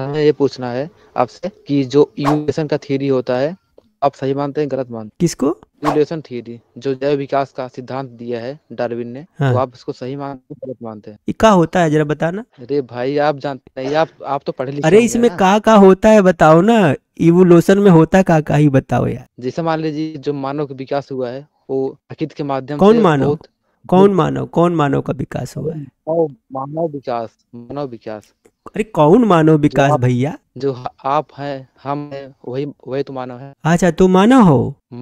हमें ये पूछना है आपसे कि जो इवोल्यूशन का थ्योरी होता है आप सही मानते हैं गलत मानते हैं किसको इवोल्यूशन थ्योरी जो जैव विकास का सिद्धांत दिया है डार्विन ने हाँ। तो आप इसको सही मानते हैं गलत मानते हैं क्या होता है जरा बताना अरे भाई आप जानते नहीं आप आप तो पढ़े लिखे अरे इसमें कहा क्या होता है बताओ ना इवोल्यूशन में होता क्या का ही बताओ यार जैसे मान लीजिए जो मानव का विकास हुआ है वो अकित के माध्यम कौन मानव कौन मानव कौन मानव का विकास हुआ है मानव विकास मानव विकास अरे कौन मानव विकास भैया जो आप हैं हम है, वही वही तो मानव है अच्छा तुम मानव हो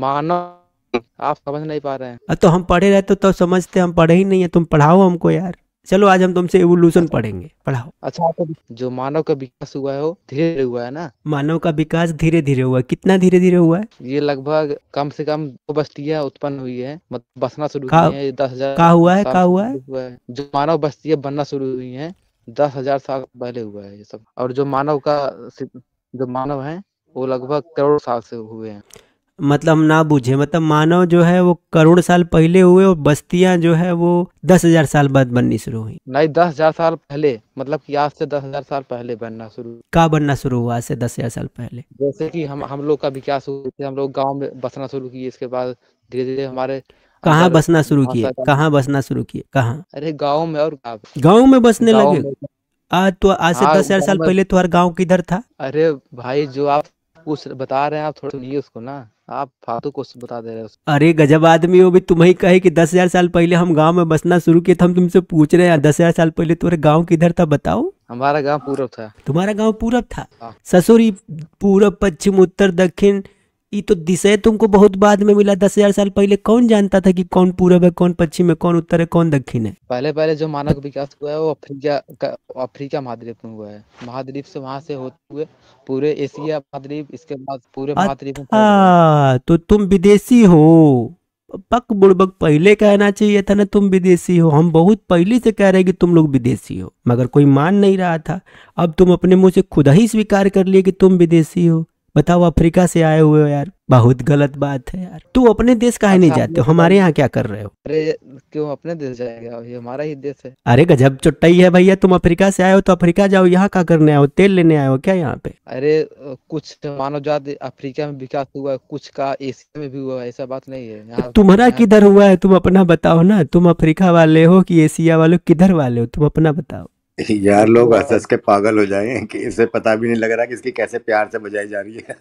मानव आप समझ नहीं पा रहे हैं तो हम पढ़े रहते तो, तो समझते हम पढ़े ही नहीं है तुम पढ़ाओ हमको यार चलो आज हम तुमसे एवोल्यूशन अच्छा। पढ़ेंगे पढ़ाओ अच्छा तो जो मानव का विकास हुआ है वो धीरे धीरे हुआ है ना मानव का विकास धीरे धीरे हुआ है कितना धीरे धीरे हुआ है ये लगभग कम से कम दो बस्तियां उत्पन्न हुई है मतलब बसना शुरू हुई है दस हजार का हुआ है का हुआ है जो मानव बस्तियां बनना शुरू हुई है दस हजार साल पहले हुआ है ये सब और जो मानव का जो मानव है वो लगभग करोड़ साल से हुए हैं मतलब हम ना बुझे मतलब मानव जो है वो करोड़ साल पहले हुए और बस्तियां जो है वो दस हजार साल बाद बननी शुरू हुई नहीं दस हजार साल पहले मतलब कि आज से दस हजार साल पहले बनना शुरू का बनना शुरू हुआ आज से दस हजार साल पहले जैसे कि हम हम लोग का विकास हुआ हम लोग गाँव में बसना शुरू किए इसके बाद धीरे धीरे हमारे कहाँ बसना शुरू किए कहाँ बसना शुरू किए कहाँ अरे गाँव में और गाँव में बसने लगे आज तो आज से हाँ, दस हजार साल पहले तुम्हारा गाँव किधर था अरे भाई जो आप कुछ बता रहे हैं आप थोड़ा सुनिए उसको ना आप फालतू क्वेश्चन बता दे रहे हो अरे गजब आदमी हो भी तुम्हें कहे कि दस हजार साल पहले हम गांव में बसना शुरू किए थे हम तुमसे पूछ रहे हैं दस हजार साल पहले तुम्हारे गांव किधर था बताओ हमारा गांव पूरब था तुम्हारा गांव पूरब था हाँ। ससुरी पूरब पश्चिम उत्तर दक्षिण ये तो दिशा तुमको बहुत बाद में मिला दस हजार साल पहले कौन जानता था कि कौन पूर्व है कौन पश्चिम है कौन उत्तर है कौन दक्षिण है पहले पहले जो मानव विकास हुआ है वो अफ्रीका अफ्रीका महाद्वीप में हुआ है महाद्वीप से वहां से होते हुए पूरे एशिया महाद्वीप इसके बाद पूरे महाद्वीप अच्छा, तो तुम विदेशी हो पक बुड़बक पहले कहना चाहिए था ना तुम विदेशी हो हम बहुत पहले से कह रहे कि तुम लोग विदेशी हो मगर कोई मान नहीं रहा था अब तुम अपने मुंह से खुद ही स्वीकार कर लिए कि तुम विदेशी हो बताओ अफ्रीका से आए हुए हो यार बहुत गलत बात है यार तू अपने देश का ही नहीं अच्छा, जाते हो हमारे तो- यहाँ क्या कर रहे हो अरे क्यों अपने देश जाएगा ये हमारा ही देश है अरे गजब चुट्टाई है भैया तुम अफ्रीका से आए हो तो अफ्रीका जाओ यहाँ क्या करने आओ तेल लेने आए हो क्या यहाँ पे अरे कुछ मानव जाति अफ्रीका में विकास हुआ है कुछ का एशिया में भी हुआ है ऐसा बात नहीं है तुम्हारा किधर हुआ है तुम अपना बताओ ना तुम अफ्रीका वाले हो की एशिया वाले किधर वाले हो तुम अपना बताओ यार लोग तो हंस के पागल हो जाए कि इसे पता भी नहीं लग रहा कि इसकी कैसे प्यार से बजाई जा रही है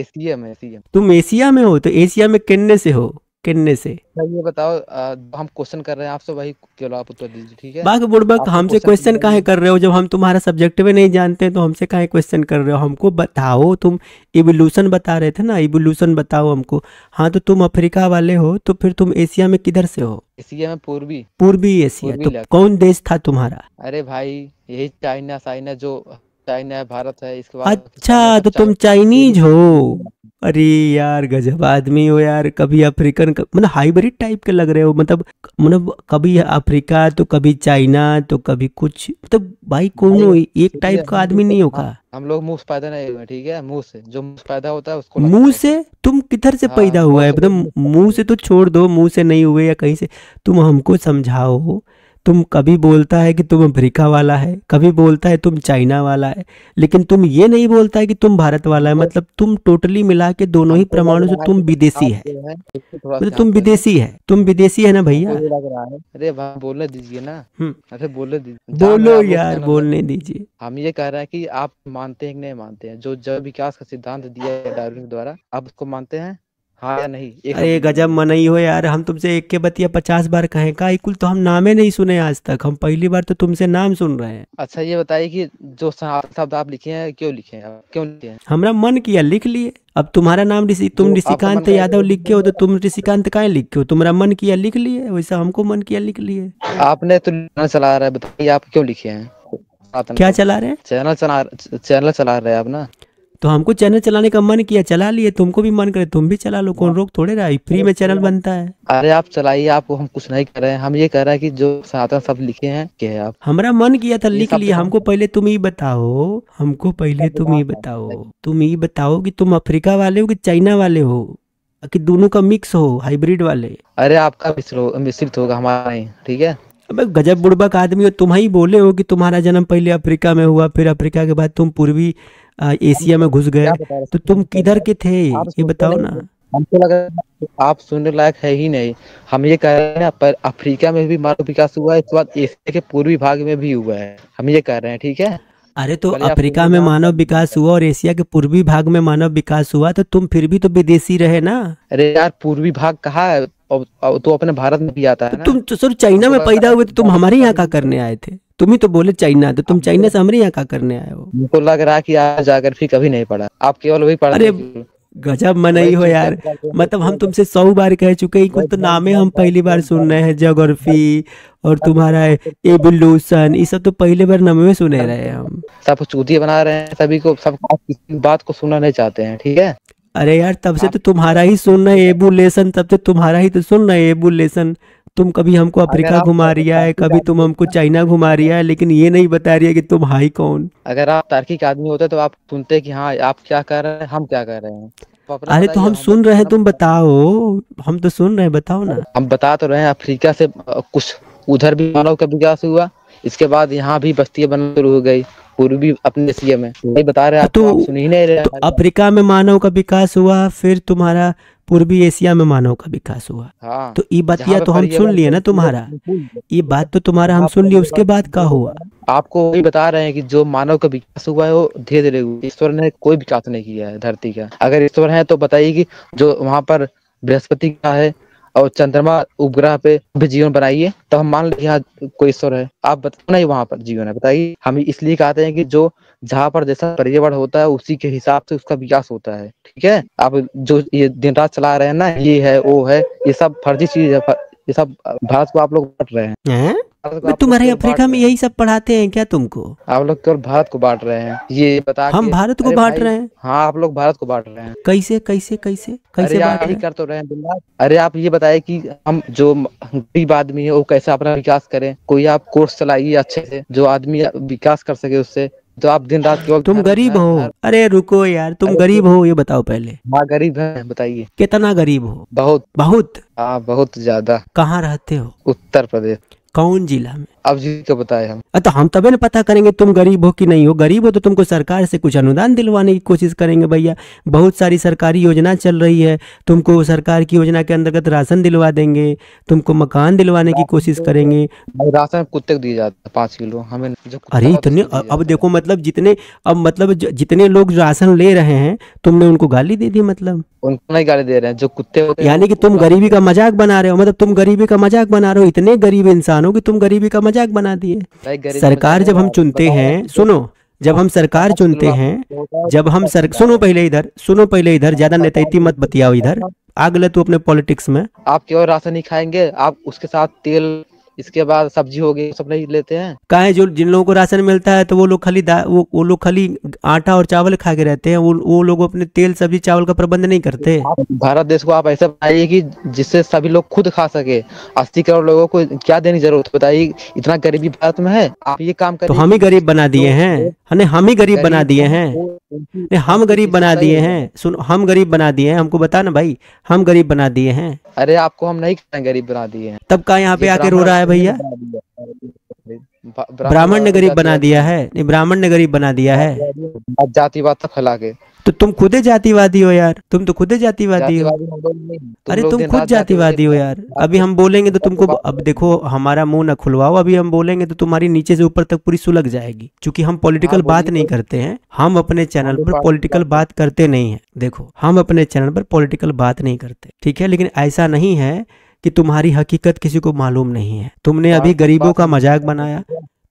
एशिया में एशिया तुम एशिया में हो तो एशिया में किन्ने से हो किन्ने से ये बताओ आ, हम क्वेश्चन कर रहे हैं आपसे वही चलो आप उत्तर दीजिए ठीक है बाकी बुढ़ बुड़बक हमसे क्वेश्चन काहे कर रहे हो जब हम तुम्हारा सब्जेक्ट में नहीं जानते तो हमसे काहे क्वेश्चन कर रहे हो हमको बताओ तुम इवोल्यूशन बता रहे थे ना इवोल्यूशन बताओ हमको हाँ तो तुम अफ्रीका वाले हो तो फिर तुम एशिया में किधर से हो एशिया में पूर्वी पूर्वी एशिया तो कौन देश था तुम्हारा अरे भाई यही चाइना साइना जो चाइना है भारत है इसके बाद अच्छा तो तुम चाइनीज हो अरे यार गजब आदमी हो यार कभी अफ्रीकन मतलब हाइब्रिड टाइप के लग रहे हो मतलब मतलब कभी अफ्रीका तो कभी चाइना तो कभी कुछ मतलब भाई कौन हो एक टाइप का आदमी नहीं होगा हम लोग मुंह से पैदा नहीं हुए ठीक है मुंह से जो मुंह पैदा होता है उसको मुंह से तुम किधर से हाँ, पैदा हुआ है मतलब मुंह से तो छोड़ दो मुंह से नहीं हुए या कहीं से तुम हमको समझाओ तुम कभी बोलता है कि तुम अफ्रीका वाला है कभी बोलता है तुम चाइना वाला है लेकिन तुम ये नहीं बोलता है कि तुम भारत वाला है मतलब तुम टोटली मिला के दोनों ही प्रमाणों से तो मतलब तुम विदेशी है मतलब तुम विदेशी है तुम विदेशी है ना भैया अरे बोलने दीजिए ना हम्म। अरे बोलने दीजिए बोलो यार बोलने दीजिए हम ये कह रहे हैं कि आप मानते हैं नहीं मानते हैं जो जब विकास का सिद्धांत दिया है द्वारा आप उसको मानते हैं हाँ या नहीं अरे गजब मनई हो यार हम तुमसे एक के बतिया पचास बार कहें का कुल तो हम नामे नहीं सुने आज तक हम पहली बार तो तुमसे नाम सुन रहे हैं अच्छा ये बताइए कि जो शब्द आप लिखे हैं क्यों लिखे हैं क्यों लिखे हैं हमारा मन किया लिख लिए अब तुम्हारा नाम ऋषि तुम तो ऋषिकांत यादव लिख के हो तो तुम ऋषिकांत का के हो तुम्हारा मन किया लिख लिए वैसा हमको मन किया लिख लिए आपने तो चला रहा है बताइए आप क्यों लिखे हैं क्या चला रहे हैं चैनल चला चैनल चला रहे हैं आप ना तो हमको चैनल चलाने का मन किया चला लिए तुमको भी मन करे तुम भी चला लो कौन रोक थोड़े रहा फ्री में चैनल बनता है अरे आप चलाइए आपको हम कुछ नहीं कर रहे हैं हम ये कह रहे हैं कि जो सनातन सब लिखे हैं के आप हमारा मन किया था लिख लिया हमको तो- पहले तुम ही बताओ हमको पहले तुम ही बताओ तुम ही बताओ की तुम अफ्रीका वाले हो की चाइना वाले हो कि दोनों का मिक्स हो हाइब्रिड वाले अरे आपका मिश्रित होगा हमारा ठीक है अब गजब बुड़बक आदमी हो तुम ही बोले हो कि तुम्हारा जन्म पहले अफ्रीका में हुआ फिर अफ्रीका के बाद तुम पूर्वी एशिया में घुस गए तो तुम किधर के थे ये बताओ ना हमको लगा आप सुनने लायक है ही नहीं हम ये कह रहे हैं पर अफ्रीका में भी मानव विकास हुआ है इसके बाद एशिया के पूर्वी भाग में भी हुआ है हम ये कह रहे हैं ठीक है अरे तो अफ्रीका में मानव विकास हुआ और एशिया के पूर्वी भाग में मानव विकास हुआ तो तुम फिर भी तो विदेशी रहे ना अरे यार पूर्वी भाग कहा है तो अपने भारत में भी आता है तो ना? तुम तो सर चाइना में पैदा हुए तो तुम हमारे यहाँ का करने आए थे तुम ही तो बोले चाइना तो तुम चाइना तो- से हमारे यहाँ का करने आए हो मुझको लग रहा है की आज जाकर फिर कभी नहीं पढ़ा आप केवल वही पढ़ा अरे गजब मनाई हो यार तो मतलब हम तुमसे सौ बार कह चुके हैं कुछ तो नामे तो हम पहली बार सुन रहे हैं जोग्राफी तो और तुम्हारा एवोल्यूशन ये सब तो पहली बार नामे में सुने रहे हैं हम सब चूती बना रहे हैं सभी को सब बात को सुनना नहीं चाहते हैं ठीक है अरे यार तब से हाँ। तो तुम्हारा ही सुन रहे एबुलेशन तब से तुम्हारा ही तो सुन रहे एबुलेशन तुम कभी हमको अफ्रीका तो घुमा रिया है कभी तुम हमको चाइना घुमा रही है लेकिन ये नहीं बता रही है कि तुम हाई कौन अगर आप तार्किक आदमी होते तो आप सुनते कि हाँ आप क्या कर रहे हैं हम क्या कर रहे हैं तो अरे तो हम सुन रहे हैं तुम बताओ हम तो सुन रहे हैं बताओ ना हम बता तो रहे हैं अफ्रीका से कुछ उधर भी मानव का विकास हुआ इसके बाद यहाँ भी बस्तियां बनना शुरू हो गई पूर्वी अपने एशिया में नहीं बता रहे तो, सुन ही नहीं रहे तो अफ्रीका में मानव का विकास हुआ फिर तुम्हारा पूर्वी एशिया में मानव का विकास हुआ हाँ, तो ये बतिया तो हम सुन लिए ना तुम्हारा ये बात तो तुम्हारा हम सुन लिए उसके बाद क्या हुआ आपको वही बता रहे हैं कि जो मानव का विकास हुआ है वो धीरे धीरे ईश्वर ने कोई विकास नहीं किया है धरती का अगर ईश्वर है तो बताइए कि जो वहाँ पर बृहस्पति का है और चंद्रमा उपग्रह पे भी जीवन बनाइए तो हम मान लीजिए यहाँ कोई ईश्वर है आप बताओ नहीं वहां पर जीवन है बताइए हम इसलिए कहते हैं कि जो जहाँ पर जैसा पर्यावरण होता है उसी के हिसाब से उसका विकास होता है ठीक है आप जो ये दिन रात चला रहे हैं ना ये है वो है ये सब फर्जी चीज है ये सब भारत को आप लोग बट रहे हैं तो तुम्हारे अफ्रीका में यही सब पढ़ाते हैं क्या तुमको आप लोग केवल तो भारत को बांट रहे हैं ये बता हम भारत को बांट रहे हैं हाँ आप लोग भारत को बांट रहे हैं कैसे कैसे कैसे कैसे बांट कर तो रहे हैं अरे आप ये बताए कि हम जो गरीब आदमी है वो कैसे अपना विकास करें कोई आप कोर्स चलाइए अच्छे से जो आदमी विकास कर सके उससे तो आप दिन रात क्यों तुम गरीब हो अरे रुको यार तुम गरीब हो ये बताओ पहले हाँ गरीब है बताइए कितना गरीब हो बहुत बहुत हाँ बहुत ज्यादा कहाँ रहते हो उत्तर प्रदेश कौन जिला में जी तो बताए हम तो हम तबे ना पता करेंगे तुम गरीब हो कि नहीं हो गरीब हो तो तुमको सरकार से कुछ अनुदान दिलवाने की कोशिश करेंगे भैया बहुत सारी सरकारी योजना चल रही है तुमको सरकार की योजना के अंतर्गत राशन दिलवा देंगे तुमको मकान दिलवाने की कोशिश करेंगे राशन कुत्ते दिए जाते हैं पाँच किलो हमें अरे इतने अब देखो मतलब जितने अब मतलब जितने लोग राशन ले रहे हैं तुमने उनको गाली दे दी मतलब उनको नहीं गाली दे रहे हैं जो कुत्ते यानी कि तुम गरीबी का मजाक बना रहे हो मतलब तुम गरीबी का मजाक बना रहे हो इतने गरीब इंसान हो कि तुम गरीबी का मजाक बना दिए सरकार जब हम चुनते हैं सुनो जब हम सरकार चुनते हैं जब हम सर सुनो पहले इधर सुनो पहले इधर ज्यादा नेतायती मत बतियाओ इधर आग ले तू अपने पॉलिटिक्स में आप क्यों राशन ही खाएंगे आप उसके साथ तेल इसके बाद सब्जी हो गई सब नहीं लेते हैं काहे जो जिन लोगों को राशन मिलता है तो वो लोग खाली वो वो लोग खाली आटा और चावल खा के रहते हैं वो वो लोग अपने तेल सब्जी चावल का प्रबंध नहीं करते भारत देश को आप ऐसा बताइए कि जिससे सभी लोग खुद खा सके अस्सी करोड़ लोगों को क्या देने की जरूरत बताइए इतना गरीबी भारत में है आप ये काम कर तो हम ही गरीब बना दिए तो हैं हम ही गरीब बना दिए हैं हम तो गरीब बना दिए हैं सुनो हम गरीब बना दिए हैं हमको बता ना भाई हम गरीब बना दिए हैं अरे आपको हम नहीं गरीब बना दिए हैं तब का यहाँ पे आके रो रहा है भैया ब्राह्मण ने गरीब बना दिया है ब्राह्मण ने गरीब बना दिया है जातिवाद फैला के तो तुम खुद ही जातिवादी हो यार तुम तो खुद ही जातिवादी हो अरे तुम खुद जातिवादी हो यार अभी हम बोलेंगे तो तुमको अब देखो हमारा मुंह ना खुलवाओ अभी हम बोलेंगे तो तुम्हारी नीचे से ऊपर तक पूरी सुलग जाएगी क्योंकि हम हाँ, पॉलिटिकल बात नहीं तो। करते हैं हम अपने हाँ, चैनल तो पर पॉलिटिकल बात करते नहीं है देखो हम अपने चैनल पर पॉलिटिकल बात नहीं करते ठीक है लेकिन ऐसा नहीं है कि तुम्हारी हकीकत किसी को मालूम नहीं है तुमने हाँ, अभी तो गरीबों का मजाक बनाया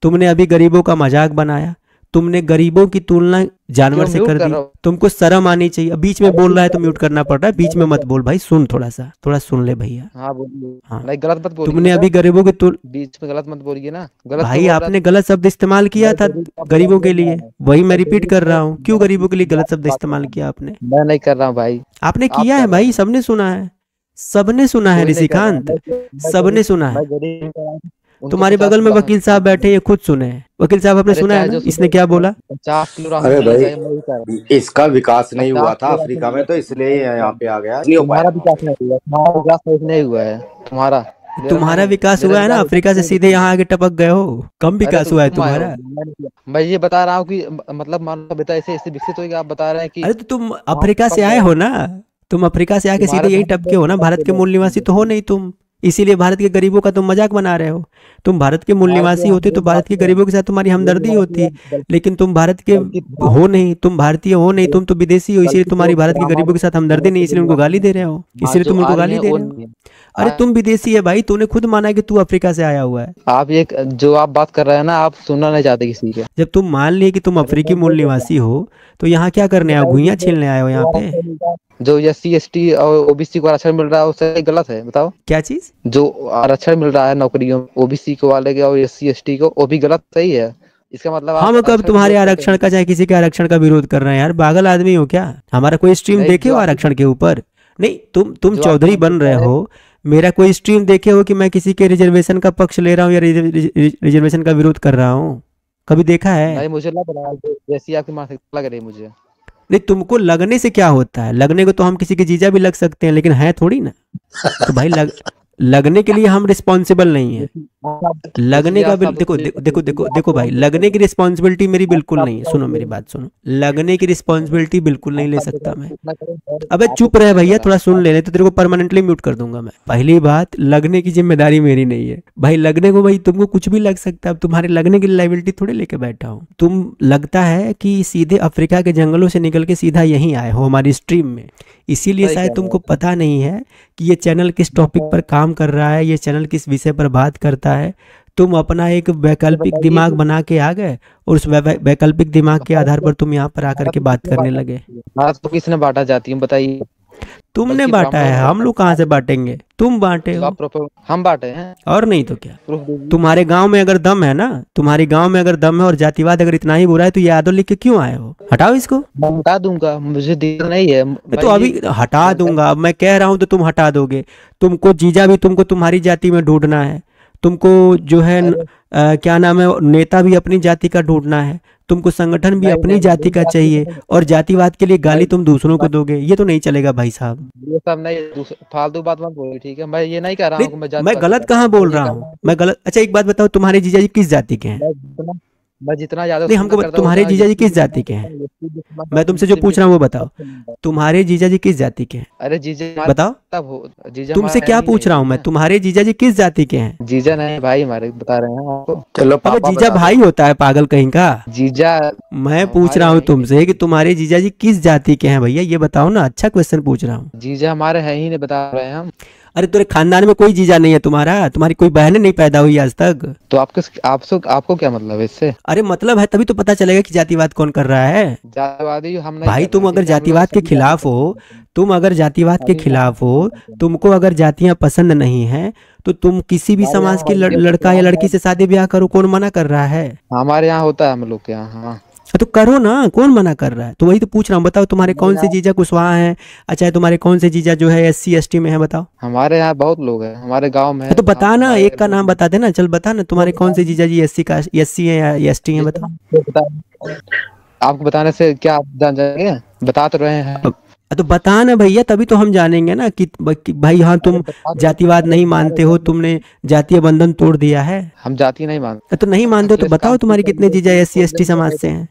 तुमने अभी गरीबों का मजाक बनाया तुमने गरीबों की तुलना जानवर से कर दी तुमको शर्म आनी चाहिए बीच में बोल रहा है तो म्यूट करना पड़ रहा है बीच में मत बोल भाई सुन थोड़ा सा थोड़ा सुन ले भैया हाँ, हाँ। गलत मत तुमने अभी गरीबों की तुल बीच में गलत मत बोलिए ना गलत भाई तो आपने गलत शब्द इस्तेमाल किया था गरीबों के लिए वही मैं रिपीट कर रहा हूँ क्यों गरीबों के लिए गलत शब्द इस्तेमाल किया आपने मैं नहीं कर रहा हूँ भाई आपने किया है भाई सबने सुना है सबने सुना है ऋषिकांत सबने सुना है तुम्हारे बगल में वकील साहब बैठे ये खुद सुने वकील साहब आपने सुना है ना इसने क्या बोला अरे भाई इसका विकास नहीं हुआ था अफ्रीका में तो इसलिए यहाँ पे आ गया विकास तो नहीं हुआ है तुम्हारा तुम्हारा विकास हुआ है ना अफ्रीका से सीधे यहाँ आगे टपक गए हो कम विकास हुआ है तुम्हारा मैं ये बता रहा हूँ कि मतलब लो बेटा ऐसे ऐसे विकसित गया आप बता रहे हैं कि अरे तो तुम अफ्रीका से आए हो ना तुम अफ्रीका से आके सीधे यही टपके हो ना भारत के मूल निवासी तो हो नहीं तुम इसीलिए भारत के गरीबों का तुम मजाक बना रहे हो तुम भारत के मूल निवासी होते तो भारत के गरीबों के साथ तुम्हारी हमदर्दी होती लेकिन तुम भारत के हो नहीं तुम भारतीय हो नहीं तुम तो विदेशी हो इसीलिए तुम्हारी भारत के गरीबों के साथ हमदर्दी नहीं इसलिए उनको गाली दे रहे हो इसलिए तुम उनको गाली दे रहे हो अरे हाँ। तुम विदेशी है भाई तूने खुद माना है कि तू अफ्रीका से आया हुआ है आप ये जो आप बात कर रहे हैं ना आप सुनना नहीं चाहते किसी के जब तुम मान लिए कि तुम अफ्रीकी मूल निवासी हो तो यहाँ क्या करने आयो भूया छीलने आए हो यहाँ पे जो एस सी एस टी और ओबीसी को आरक्षण मिल रहा है उससे गलत है बताओ क्या चीज जो आरक्षण मिल रहा है नौकरियों ओबीसी को वाले के और एस सी एस टी को वो भी गलत सही है इसका मतलब हम हाँ, कब मतलब तुम्हारे आरक्षण का चाहे किसी के आरक्षण का विरोध कर रहे हैं यार पागल आदमी हो क्या हमारा कोई स्ट्रीम देखे हो आरक्षण के ऊपर नहीं तुम तुम चौधरी बन रहे हो मेरा कोई स्ट्रीम देखे हो कि मैं किसी के रिजर्वेशन का पक्ष ले रहा हूँ या रिजर्वेशन का विरोध कर रहा हूँ कभी देखा है नहीं मुझे लग रहा है जैसी आपकी मानसिकता लग रही मुझे नहीं तुमको लगने से क्या होता है लगने को तो हम किसी के जीजा भी लग सकते हैं लेकिन है थोड़ी ना तो भाई लग लगने के लिए हम रिस्पॉन्सिबल नहीं है लगने का देखो देखो देखो देखो भाई लगने की रिस्पॉन्सिबिलिटी मेरी बिल्कुल नहीं है सुनो मेरी बात सुनो लगने की रिस्पॉन्सिबिलिटी बिल्कुल नहीं ले सकता मैं अबे चुप रहे भैया थोड़ा सुन लेने तो तेरे को परमानेंटली म्यूट कर दूंगा मैं पहली बात लगने की जिम्मेदारी मेरी नहीं है भाई लगने को भाई तुमको कुछ भी लग सकता है तुम्हारे लगने की लाइबिलिटी थोड़ी लेके बैठा हूँ तुम लगता है कि सीधे अफ्रीका के जंगलों से निकल के सीधा यहीं आए हो हमारी स्ट्रीम में इसीलिए शायद तुमको पता नहीं है कि ये चैनल किस टॉपिक पर काम काम कर रहा है ये चैनल किस विषय पर बात करता है तुम अपना एक वैकल्पिक दिमाग तो। बना के आ गए और उस वैकल्पिक दिमाग के आधार पर तुम यहाँ पर आकर के बात करने लगे तो किसने बांटा जाती है बताइए तुमने बांटा है हम लोग कहाँ से बांटेंगे तुम बांटे हो तो हम बांटे हैं और नहीं तो क्या तुम्हारे गांव में अगर दम है ना तुम्हारे गांव में अगर दम है और जातिवाद अगर इतना ही बुरा है तो ये यादव लिख के क्यों आए हो हटाओ इसको हटा दूंगा मुझे दिक्कत नहीं है तो अभी हटा दूंगा अब मैं कह रहा हूँ तो तुम हटा दोगे तुमको जीजा भी तुमको तुम्हारी जाति में ढूंढना है तुमको जो है क्या नाम है नेता भी अपनी जाति का ढूंढना है तुमको संगठन भी अपनी जाति का चाहिए और जातिवाद के लिए गाली तुम दूसरों को दोगे ये तो नहीं चलेगा भाई साहब नहीं फालतू बात मत बोलो ठीक है मैं ये नहीं कह रहा हूँ मैं गलत कहाँ बोल रहा हूँ मैं गलत अच्छा एक बात बताओ तुम्हारे जीजा जी किस जाति के हैं मैं जितना ज्यादा नहीं हमको तुम्हारे जीजा जी किस जाति के हैं मैं तुमसे जो पूछ रहा हूँ वो बताओ तुम्हारे जीजा जी किस जाति के हैं अरे जीजा बताओ जीजा तुमसे क्या पूछ रहा हूँ मैं तुम्हारे जीजा जी किस जाति के हैं जीजा नहीं भाई हमारे बता रहे हैं चलो अब जीजा भाई होता है पागल कहीं का जीजा मैं पूछ रहा हूँ तुमसे की तुम्हारे जीजा जी किस जाति के हैं भैया ये बताओ ना अच्छा क्वेश्चन पूछ रहा हूँ जीजा हमारे है ही नहीं बता रहे हैं हम अरे तुरे खानदान में कोई जीजा नहीं है तुम्हारा तुम्हारी कोई बहन नहीं पैदा हुई आज तक तो आपको सो, आपको क्या मतलब है इससे अरे मतलब है तभी तो पता चलेगा कि जातिवाद कौन कर रहा है जातिवादी हम नहीं भाई तुम अगर जातिवाद के खिलाफ हो तुम अगर जातिवाद के खिलाफ हो तुमको अगर जातियां पसंद नहीं है तो तुम किसी भी समाज हाँ, के लड़का या तो लड़की से शादी ब्याह करो कौन मना कर रहा है हमारे यहाँ होता है हम लोग के यहाँ हाँ। हाँ, तो करो ना कौन मना कर रहा है तो वही तो पूछ रहा हूँ बताओ तुम्हारे कौन से जीजा कुशवाहा है अच्छा है तुम्हारे कौन से जीजा जो है एस सी एस टी में है बताओ हमारे यहाँ बहुत लोग हैं हमारे गाँव में हाँ, तो बताना एक का नाम बता देना चल बता ना तुम्हारे कौन से जीजा जी एस सी का एस सी है या एस टी है बताओ आपको बताने से क्या आप जान जाएंगे बता तो रहे हैं तो बता ना भैया तभी तो हम जानेंगे ना कि, भाई हाँ तुम जातिवाद नहीं मानते हो तुमने जातीय बंधन तोड़ दिया है हम जाति नहीं मानते तो नहीं मानते तो बताओ तुम्हारी कितने जीजा एस सी समाज से है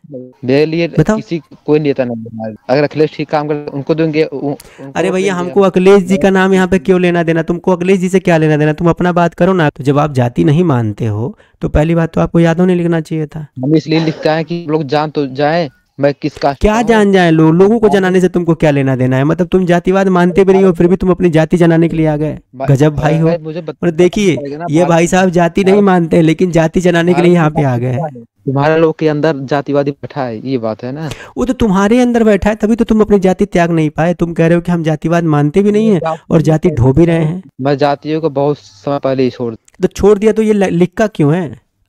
कोई नेता नहीं अगर अखिलेश ठीक काम कर उनको देंगे अरे भैया हमको अखिलेश जी का नाम यहाँ पे क्यों लेना देना तुमको अखिलेश जी से क्या लेना देना तुम अपना बात करो ना तो जब आप जाति नहीं मानते हो तो पहली बात तो आपको याद होने लिखना चाहिए था हम इसलिए लिखता है कि लोग जान तो जाए मैं किसका क्या जान जाए लोग लोगों को जनाने से तुमको क्या लेना देना है मतलब तुम जातिवाद मानते भी नहीं हो फिर भी तुम अपनी जाति जनाने के लिए आ गए गजब भाई हो मुझे देखिए ये भाई साहब जाति नहीं मानते लेकिन जाति जनाने के लिए यहाँ पे आ गए तुम्हारे लोग के अंदर जातिवादी बैठा है ये बात है ना वो तो तुम्हारे अंदर बैठा है तभी तो तुम अपनी जाति त्याग नहीं पाए तुम कह रहे हो कि हम जातिवाद मानते भी नहीं है और जाति ढो भी रहे हैं मैं जातियों को बहुत समय पहले ही छोड़ तो छोड़ दिया तो ये लिखा क्यों है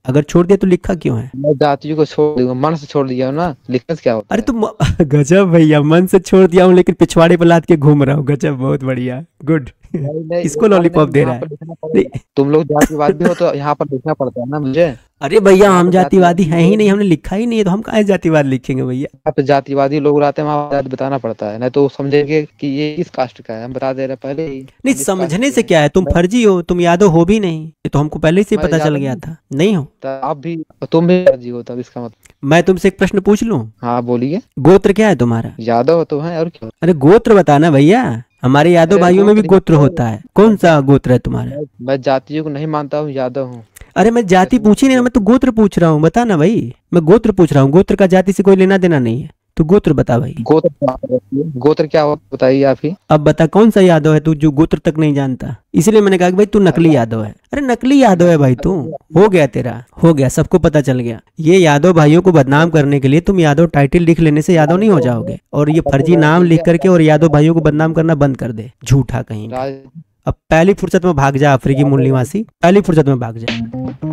अगर छोड़ दिया तो लिखा क्यों है मैं जातियों को छोड़ दूंगा मन से छोड़ दिया ना लिखा क्या होता अरे तुम गजब भैया मन से छोड़ दिया हूँ लेकिन पिछवाड़े पर लाद के घूम रहा हूँ गजब बहुत बढ़िया गुड इसको लॉलीपॉप दे रहा है तुम लोग जातिवादी हो तो यहाँ पर लिखना पड़ता है ना मुझे अरे भैया हम जातिवादी हैं ही नहीं हमने लिखा ही नहीं है तो हम कहा जातिवाद लिखेंगे भैया आप जातिवादी लोग रहते हैं वहाँ बताना पड़ता है नहीं तो समझेंगे कि ये किस कास्ट का है हम बता दे रहे पहले ही नहीं समझने से क्या है तुम फर्जी हो तुम यादव हो भी नहीं ये तो हमको पहले से पता चल गया था नहीं हो तो आप भी तुम भी फर्जी हो तब इसका मतलब मैं तुमसे एक प्रश्न पूछ लू हाँ बोलिए गोत्र क्या है तुम्हारा यादव तो है और क्या अरे गोत्र बताना भैया हमारे यादव भाइयों में भी गोत्र तो- होता है कौन सा गोत्र है तुम्हारा मैं जातियों को नहीं मानता हूँ यादव हूँ अरे मैं जाति पूछी नहीं मैं तो गोत्र पूछ रहा हूँ बता ना भाई मैं गोत्र पूछ रहा हूँ गोत्र का जाति से कोई लेना देना नहीं है तो गोत्र बता भाई गोत्र गोत्र क्या हो बताइए आप ही अब बता कौन सा यादव है तू जो गोत्र तक नहीं जानता इसलिए मैंने कहा कि भाई तू नकली यादव है अरे नकली यादव है भाई तू हो गया तेरा हो गया सबको पता चल गया ये यादव भाइयों को बदनाम करने के लिए तुम यादव टाइटल लिख लेने से यादव नहीं हो जाओगे और ये फर्जी नाम लिख करके और यादव भाइयों को बदनाम करना बंद कर दे झूठा कहीं अब पहली फुर्सत में भाग जा अफ्रीकी मूल निवासी पहली फुर्सत में भाग जा